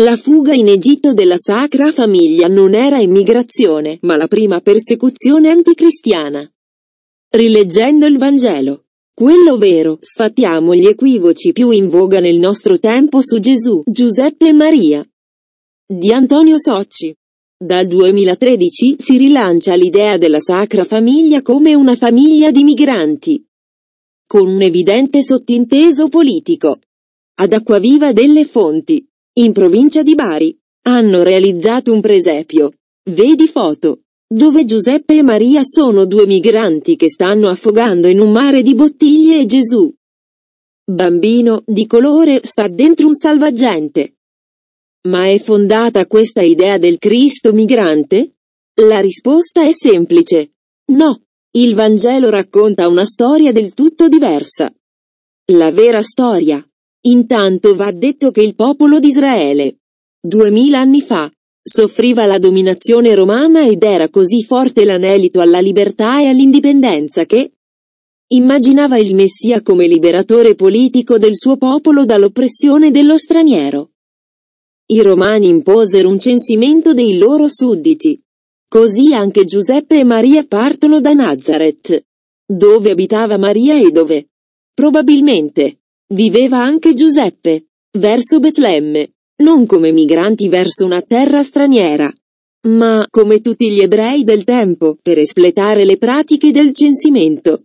La fuga in Egitto della Sacra Famiglia non era immigrazione, ma la prima persecuzione anticristiana. Rileggendo il Vangelo. Quello vero, sfattiamo gli equivoci più in voga nel nostro tempo su Gesù, Giuseppe e Maria. Di Antonio Socci. Dal 2013 si rilancia l'idea della Sacra Famiglia come una famiglia di migranti. Con un evidente sottinteso politico. Ad acquaviva delle fonti in provincia di Bari, hanno realizzato un presepio. Vedi foto. Dove Giuseppe e Maria sono due migranti che stanno affogando in un mare di bottiglie e Gesù. Bambino di colore sta dentro un salvagente. Ma è fondata questa idea del Cristo migrante? La risposta è semplice. No, il Vangelo racconta una storia del tutto diversa. La vera storia, Intanto va detto che il popolo di Israele, duemila anni fa, soffriva la dominazione romana ed era così forte l'anelito alla libertà e all'indipendenza che immaginava il Messia come liberatore politico del suo popolo dall'oppressione dello straniero. I romani imposero un censimento dei loro sudditi. Così anche Giuseppe e Maria partono da Nazareth, dove abitava Maria e dove, probabilmente, Viveva anche Giuseppe, verso Betlemme, non come migranti verso una terra straniera, ma come tutti gli ebrei del tempo, per espletare le pratiche del censimento.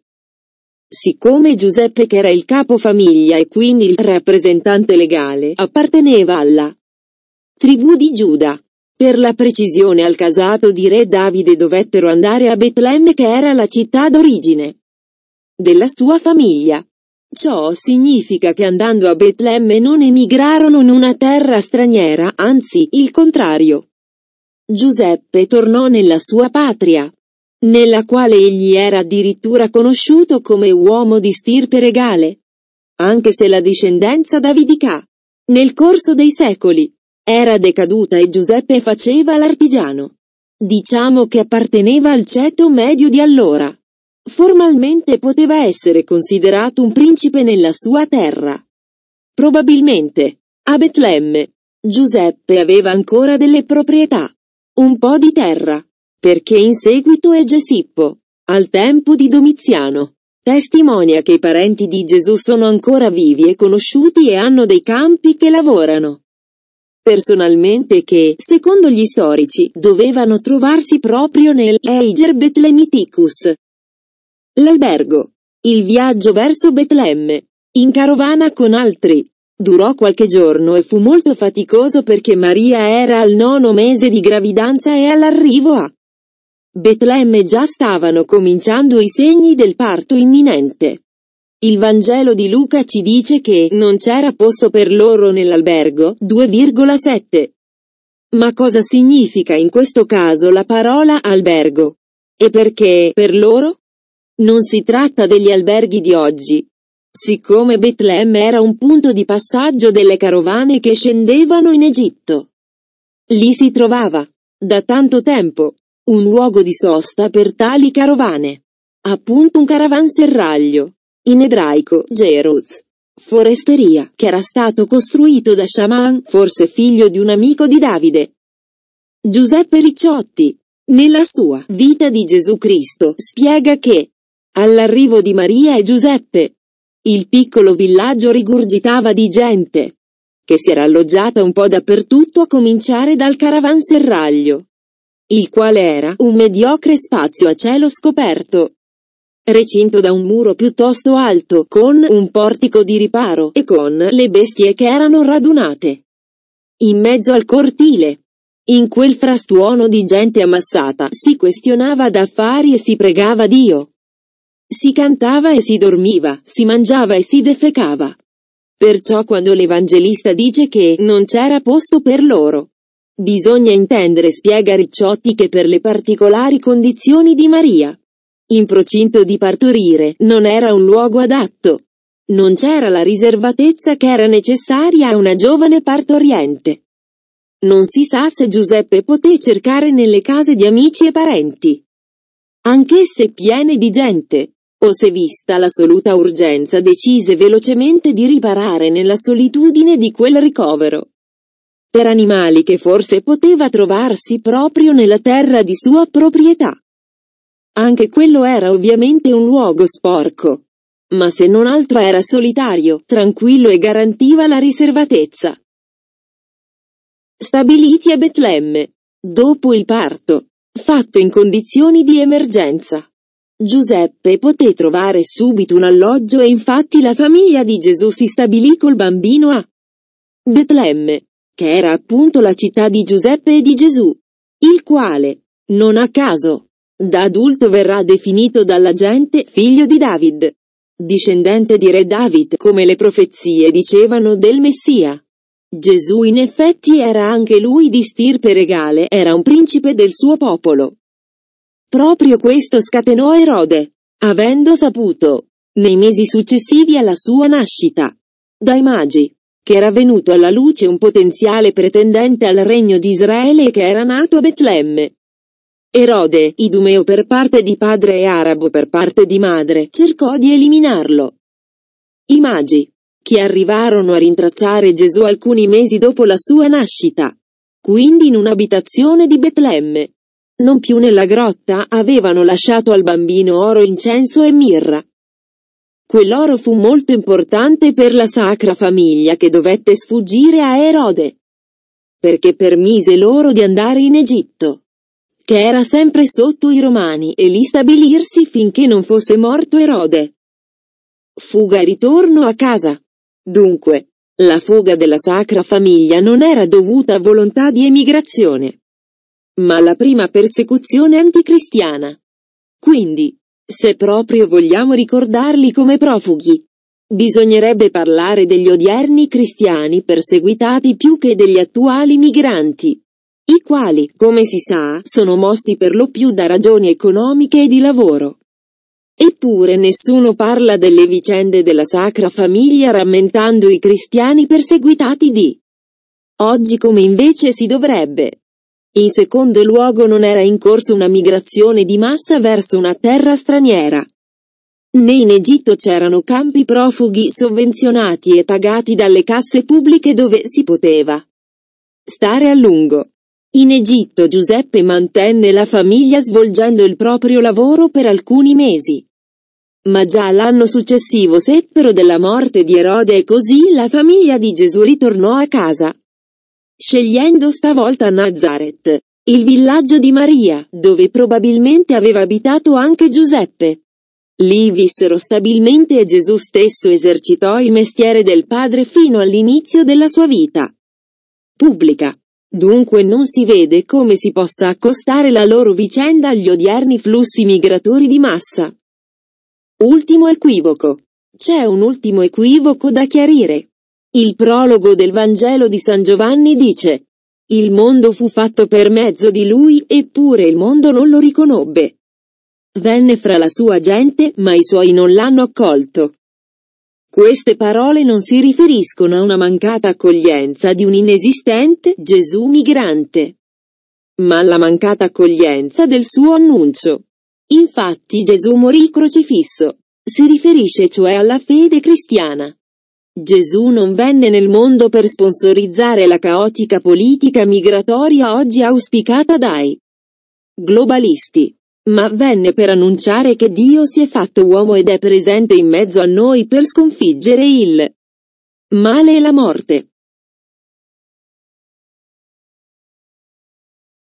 Siccome Giuseppe che era il capofamiglia e quindi il rappresentante legale, apparteneva alla tribù di Giuda. Per la precisione al casato di re Davide dovettero andare a Betlemme che era la città d'origine della sua famiglia. Ciò significa che andando a Betlemme non emigrarono in una terra straniera, anzi il contrario. Giuseppe tornò nella sua patria, nella quale egli era addirittura conosciuto come uomo di stirpe regale, anche se la discendenza davidica, nel corso dei secoli, era decaduta e Giuseppe faceva l'artigiano. Diciamo che apparteneva al ceto medio di allora. Formalmente poteva essere considerato un principe nella sua terra. Probabilmente, a Betlemme, Giuseppe aveva ancora delle proprietà, un po' di terra, perché in seguito è Gesippo, al tempo di Domiziano. Testimonia che i parenti di Gesù sono ancora vivi e conosciuti e hanno dei campi che lavorano. Personalmente che, secondo gli storici, dovevano trovarsi proprio nel Eiger Bethlemiticus, L'albergo. Il viaggio verso Betlemme. In carovana con altri. Durò qualche giorno e fu molto faticoso perché Maria era al nono mese di gravidanza e all'arrivo a Betlemme già stavano cominciando i segni del parto imminente. Il Vangelo di Luca ci dice che non c'era posto per loro nell'albergo, 2,7. Ma cosa significa in questo caso la parola albergo? E perché, per loro? Non si tratta degli alberghi di oggi. Siccome Betlemme era un punto di passaggio delle carovane che scendevano in Egitto. Lì si trovava, da tanto tempo, un luogo di sosta per tali carovane. Appunto un caravanserraglio, in ebraico Geruz, foresteria, che era stato costruito da Shaman, forse figlio di un amico di Davide. Giuseppe Ricciotti, nella sua Vita di Gesù Cristo, spiega che All'arrivo di Maria e Giuseppe, il piccolo villaggio rigurgitava di gente, che si era alloggiata un po' dappertutto a cominciare dal caravanserraglio, il quale era un mediocre spazio a cielo scoperto, recinto da un muro piuttosto alto, con un portico di riparo e con le bestie che erano radunate. In mezzo al cortile, in quel frastuono di gente ammassata, si questionava d'affari e si pregava Dio. Si cantava e si dormiva, si mangiava e si defecava. Perciò quando l'Evangelista dice che non c'era posto per loro, bisogna intendere, spiega Ricciotti, che per le particolari condizioni di Maria, in procinto di partorire, non era un luogo adatto. Non c'era la riservatezza che era necessaria a una giovane partoriente. Non si sa se Giuseppe poté cercare nelle case di amici e parenti, anch'esse piene di gente, o se vista l'assoluta urgenza decise velocemente di riparare nella solitudine di quel ricovero. Per animali che forse poteva trovarsi proprio nella terra di sua proprietà. Anche quello era ovviamente un luogo sporco, ma se non altro era solitario, tranquillo e garantiva la riservatezza. Stabiliti a Betlemme, dopo il parto, fatto in condizioni di emergenza. Giuseppe poté trovare subito un alloggio e infatti la famiglia di Gesù si stabilì col bambino a Betlemme, che era appunto la città di Giuseppe e di Gesù, il quale, non a caso, da adulto verrà definito dalla gente figlio di David, discendente di re David come le profezie dicevano del Messia. Gesù in effetti era anche lui di stirpe regale, era un principe del suo popolo. Proprio questo scatenò Erode, avendo saputo, nei mesi successivi alla sua nascita, dai Magi, che era venuto alla luce un potenziale pretendente al regno di Israele che era nato a Betlemme. Erode, idumeo per parte di padre e arabo per parte di madre, cercò di eliminarlo. I magi, che arrivarono a rintracciare Gesù alcuni mesi dopo la sua nascita, quindi in un'abitazione di Betlemme, non più nella grotta, avevano lasciato al bambino oro, incenso e mirra. Quell'oro fu molto importante per la sacra famiglia che dovette sfuggire a Erode, perché permise loro di andare in Egitto, che era sempre sotto i Romani, e lì stabilirsi finché non fosse morto Erode. Fuga e ritorno a casa. Dunque, la fuga della sacra famiglia non era dovuta a volontà di emigrazione ma la prima persecuzione anticristiana. Quindi, se proprio vogliamo ricordarli come profughi, bisognerebbe parlare degli odierni cristiani perseguitati più che degli attuali migranti, i quali, come si sa, sono mossi per lo più da ragioni economiche e di lavoro. Eppure nessuno parla delle vicende della Sacra Famiglia rammentando i cristiani perseguitati di. Oggi come invece si dovrebbe, in secondo luogo non era in corso una migrazione di massa verso una terra straniera. Né in Egitto c'erano campi profughi sovvenzionati e pagati dalle casse pubbliche dove si poteva stare a lungo. In Egitto Giuseppe mantenne la famiglia svolgendo il proprio lavoro per alcuni mesi. Ma già l'anno successivo seppero della morte di Erode e così la famiglia di Gesù ritornò a casa scegliendo stavolta Nazareth, il villaggio di Maria, dove probabilmente aveva abitato anche Giuseppe. Lì vissero stabilmente e Gesù stesso esercitò il mestiere del Padre fino all'inizio della sua vita. Pubblica. Dunque non si vede come si possa accostare la loro vicenda agli odierni flussi migratori di massa. Ultimo equivoco. C'è un ultimo equivoco da chiarire. Il prologo del Vangelo di San Giovanni dice, Il mondo fu fatto per mezzo di lui eppure il mondo non lo riconobbe. Venne fra la sua gente, ma i suoi non l'hanno accolto. Queste parole non si riferiscono a una mancata accoglienza di un inesistente Gesù migrante, ma alla mancata accoglienza del suo annuncio. Infatti Gesù morì crocifisso. Si riferisce cioè alla fede cristiana. Gesù non venne nel mondo per sponsorizzare la caotica politica migratoria oggi auspicata dai globalisti, ma venne per annunciare che Dio si è fatto uomo ed è presente in mezzo a noi per sconfiggere il male e la morte.